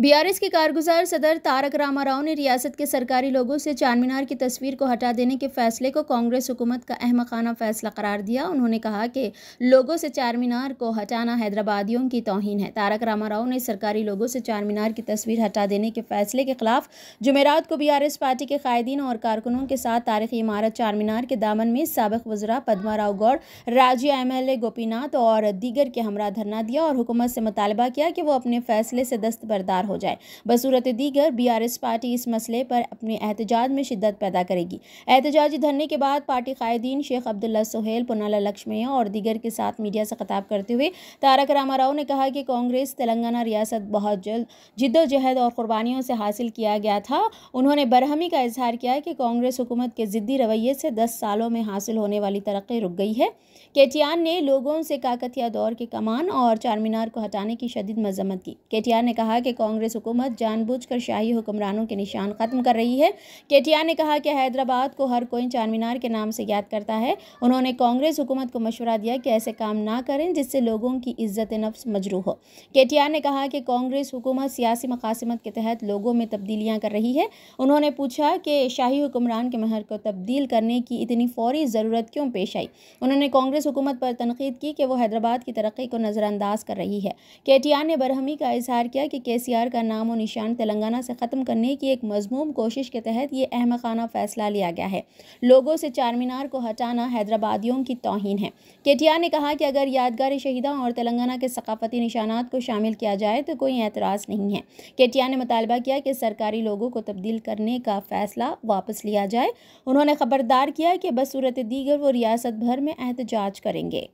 BRS के कारगुजार सदर तारक रामाराव ने रियासत के सरकारी लोगों से चार मीनार की तस्वीर को हटा देने के फैसले को कांग्रेस हुकूमत का अहमकाना फैसला करार दिया उन्होंने कहा कि लोगों से चार मीनार को हटाना हैदराबादियों की तोहन है तारक रामाराव ने सरकारी लोगों से चार मीनार की तस्वीर हटा देने के फैसले के खिलाफ जमेरात को एस पार्टी के कायदीन और कारकुनों के साथ तारीखी इमारत चार मीनार के दामन में सबक वजरा पदमा राव गौड़ राज्य एम एल ए गोपीनाथ और दीगर के हमरा धरना दिया और हुकूमत से मुतालबा किया कि वो अपने फैसले से दस्तबरदार हो जाए बसूरत दीगर बीआरएस पार्टी इस मसले पर अपने एहतजाज में शिदत पैदा करेगी एहतजाजी धरने के बाद पार्टी कायदीन शेख अब्दुल्ला सोहेल पुनाला लक्ष्मी और दीगर के साथ मीडिया से खताब करते हुए तारक रामा राव ने कहा कि कांग्रेस तेलंगाना रियासत बहुत जल्द जिद्दोजहद और कुर्बानियों से हासिल किया गया था उन्होंने बरहमी का इजहार किया कि कांग्रेस हुकूमत के ज़िद्दी रवैये से दस सालों में हासिल होने वाली तरक्की रुक गई है केटियान ने लोगों से काकतिया दौर के कमान और चारमीनार को हटाने की शदीद मजम्मत की केटियान ने कहा कि कांग्रेस कांग्रेस हुकूमत जानबूझकर शाही हुक्मरानों के निशान ख़त्म कर रही है केटिया ने कहा कि हैदराबाद को हर कोई चार मीनार के नाम से याद करता है उन्होंने कांग्रेस हुकूमत को मशवरा दिया कि ऐसे काम ना करें जिससे लोगों की इज्जत नफ्स मजरू हो केटिया ने कहा कि कांग्रेस हुकूमत सियासी मकासमत के तहत लोगों में तब्दीलियाँ कर रही है उन्होंने पूछा कि शाही हुक्मरान के महर को तब्दील करने की इतनी फौरी ज़रूरत क्यों पेश आई उन्होंने कांग्रेस हुकूमत पर तनकीद की कि वो हैदराबाद की तरक्की को नज़रअंदाज कर रही है केटिया ने बरहमी का इजहार किया कि के सी आर का नाम और निशान तेलंगाना से ख़त्म करने की एक मजमूम कोशिश के तहत ये अहमकाना फ़ैसला लिया गया है लोगों से चार मीनार को हटाना हैदराबादियों की तोहन है केटिया ने कहा कि अगर यादगार शहीदा और तेलंगाना के सकाफती निशानात को शामिल किया जाए तो कोई एतराज़ नहीं है केटिया ने मुतालबा किया कि सरकारी लोगों को तब्दील करने का फ़ैसला वापस लिया जाए उन्होंने खबरदार किया कि बसूरत दीगर वो रियासत भर में एहतजाज करेंगे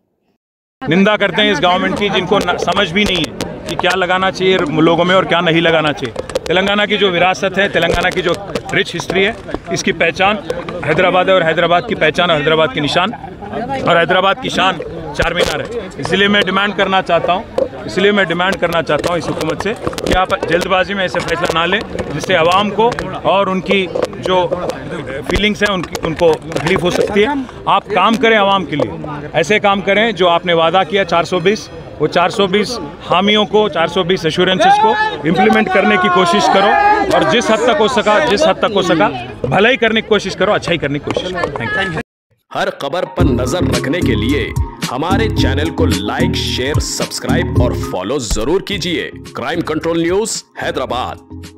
निंदा करते हैं इस गवर्नमेंट की जिनको समझ भी नहीं है कि क्या लगाना चाहिए लोगों में और क्या नहीं लगाना चाहिए तेलंगाना की जो विरासत है तेलंगाना की जो रिच हिस्ट्री है इसकी पहचान हैदराबाद है और हैदराबाद की पहचान और हैदराबाद की निशान और हैदराबाद की शान चार मीनार है इसलिए मैं डिमांड करना चाहता हूँ इसलिए मैं डिमांड करना चाहता हूँ इस हुकूमत से कि आप जल्दबाजी में ऐसे फैसला ना लें जिससे आवाम को और उनकी जो फीलिंग्स हैं उनकी उनको तकलीफ हो सकती है आप काम करें आवाम के लिए ऐसे काम करें जो आपने वादा किया 420 वो 420 हामियों को 420 एश्योरेंसेस को इम्प्लीमेंट करने की कोशिश करो और जिस हद तक हो सका जिस हद तक हो सका भलाई करने की कोशिश करो अच्छाई करने की कोशिश करो थैंक यू हर खबर पर नजर रखने के लिए हमारे चैनल को लाइक शेयर सब्सक्राइब और फॉलो जरूर कीजिए क्राइम कंट्रोल न्यूज हैदराबाद